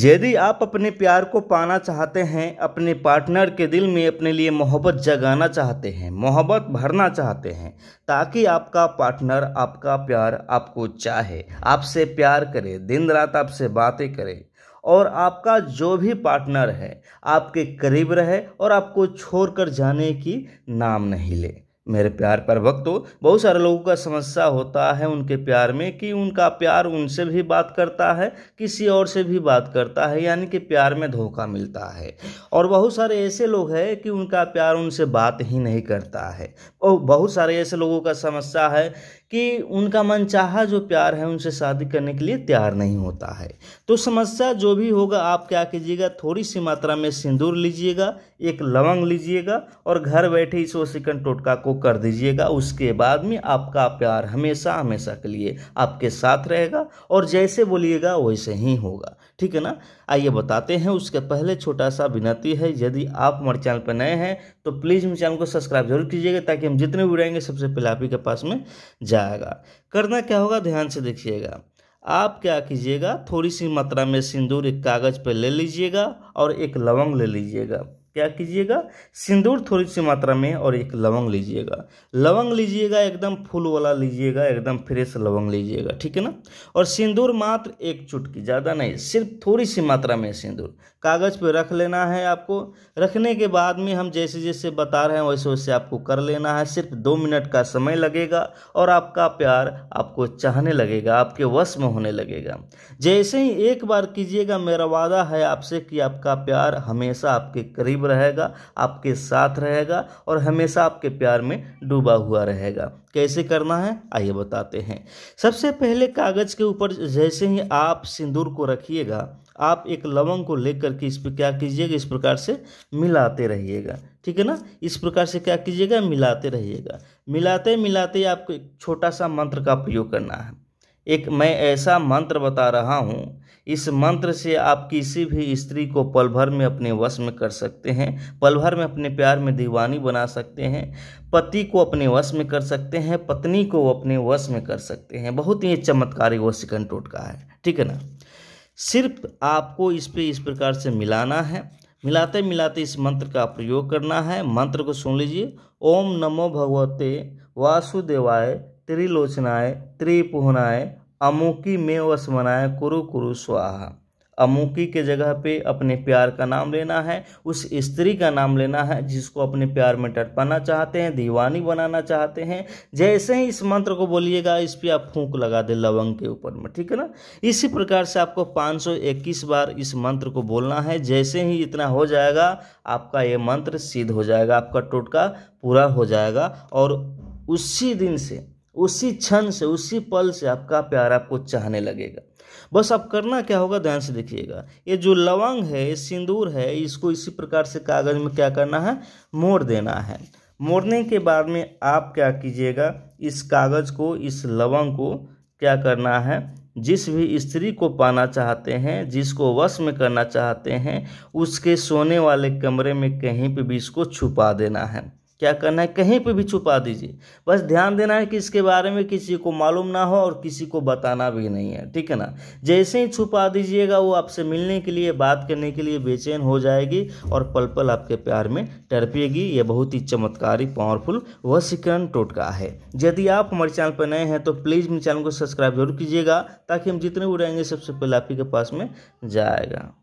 यदि आप अपने प्यार को पाना चाहते हैं अपने पार्टनर के दिल में अपने लिए मोहब्बत जगाना चाहते हैं मोहब्बत भरना चाहते हैं ताकि आपका पार्टनर आपका प्यार आपको चाहे आपसे प्यार करे दिन रात आपसे बातें करे और आपका जो भी पार्टनर है आपके करीब रहे और आपको छोड़कर जाने की नाम नहीं ले मेरे प्यार पर वक्त हो बहुत सारे लोगों का समस्या होता है उनके प्यार में कि उनका प्यार उनसे भी बात करता है किसी और से भी बात करता है यानी कि प्यार में धोखा मिलता है और बहुत सारे ऐसे लोग हैं कि उनका प्यार उनसे बात ही नहीं करता है और बहुत सारे ऐसे लोगों का समस्या है कि उनका मन चाह जो प्यार है उनसे शादी करने के लिए तैयार नहीं होता है तो समस्या जो भी होगा आप क्या कीजिएगा थोड़ी सी मात्रा में सिंदूर लीजिएगा एक लवंग लीजिएगा और घर बैठे इस वो सिकन टोटका को को कर दीजिएगा उसके बाद में आपका प्यार हमेशा हमेशा के लिए आपके साथ रहेगा और जैसे बोलिएगा वैसे ही होगा ठीक है ना आइए बताते हैं उसके पहले छोटा सा विनती है यदि आप हमारे चैनल पर नए हैं तो प्लीज़ मेरे चैनल को सब्सक्राइब जरूर कीजिएगा ताकि हम जितने भी रहेंगे सबसे पहले आप ही के पास में जाएगा करना क्या होगा ध्यान से देखिएगा आप क्या कीजिएगा थोड़ी सी मात्रा में सिंदूर एक कागज़ पर ले लीजिएगा और एक लवंग ले लीजिएगा क्या कीजिएगा सिंदूर थोड़ी सी मात्रा में और एक लवंग लीजिएगा लवंग लीजिएगा एकदम फूल वाला लीजिएगा एकदम फ्रेश लवंग लीजिएगा ठीक है ना और सिंदूर मात्र एक चुटकी ज़्यादा नहीं सिर्फ थोड़ी सी मात्रा में सिंदूर कागज़ पे रख लेना है आपको रखने के बाद में हम जैसे जैसे बता रहे हैं वैसे वैसे आपको कर लेना है सिर्फ दो मिनट का समय लगेगा और आपका प्यार आपको चाहने लगेगा आपके वश में होने लगेगा जैसे ही एक बार कीजिएगा मेरा वादा है आपसे कि आपका प्यार हमेशा आपके करीब करीब रहेगा आपके साथ रहेगा और हमेशा आपके प्यार में डूबा हुआ रहेगा कैसे करना है आइए बताते हैं सबसे पहले कागज़ के ऊपर जैसे ही आप सिंदूर को रखिएगा आप एक लवंग को लेकर के इस पर क्या कीजिएगा इस प्रकार से मिलाते रहिएगा ठीक है ना इस प्रकार से क्या कीजिएगा मिलाते रहिएगा मिलाते मिलाते आपको एक छोटा सा मंत्र का प्रयोग करना है एक मैं ऐसा मंत्र बता रहा हूँ इस मंत्र से आप किसी भी स्त्री को पल भर में अपने वश में कर सकते हैं पल भर में अपने प्यार में दीवानी बना सकते हैं पति को अपने वश में कर सकते हैं पत्नी को अपने वश में कर सकते हैं बहुत ही चमत्कारी वशीकरण टोटका है ठीक है ना सिर्फ आपको इस पर इस प्रकार से मिलाना है मिलाते मिलाते इस मंत्र का प्रयोग करना है मंत्र को सुन लीजिए ओम नमो भगवते वासुदेवाय त्रिलोचनाय त्रिपुहनाय अमुकी में वसमनाया कुरु कुरु स्वाहा अमुकी के जगह पे अपने प्यार का नाम लेना है उस स्त्री का नाम लेना है जिसको अपने प्यार में टटपाना चाहते हैं दीवानी बनाना चाहते हैं जैसे ही इस मंत्र को बोलिएगा इस पर आप फूंक लगा दे लवंग के ऊपर में ठीक है ना इसी प्रकार से आपको 521 बार इस मंत्र को बोलना है जैसे ही इतना हो जाएगा आपका ये मंत्र सिद्ध हो जाएगा आपका टोटका पूरा हो जाएगा और उसी दिन से उसी क्षण से उसी पल से आपका प्यार आपको चाहने लगेगा बस आप करना क्या होगा ध्यान से देखिएगा ये जो लवंग है ये सिंदूर है इसको इसी प्रकार से कागज में क्या करना है मोड़ देना है मोड़ने के बाद में आप क्या कीजिएगा इस कागज को इस लवंग को क्या करना है जिस भी स्त्री को पाना चाहते हैं जिसको वश में करना चाहते हैं उसके सोने वाले कमरे में कहीं पर भी इसको छुपा देना है क्या करना है कहीं पे भी छुपा दीजिए बस ध्यान देना है कि इसके बारे में किसी को मालूम ना हो और किसी को बताना भी नहीं है ठीक है ना जैसे ही छुपा दीजिएगा वो आपसे मिलने के लिए बात करने के लिए बेचैन हो जाएगी और पल पल आपके प्यार में टरपिएगी ये बहुत ही चमत्कारी पावरफुल वशीकरण टोटका है यदि आप हमारे चैनल पर नए हैं तो प्लीज़ मेरे चैनल को सब्सक्राइब जरूर कीजिएगा ताकि हम जितने उड़ाएंगे सबसे पहले आप ही के पास में जाएगा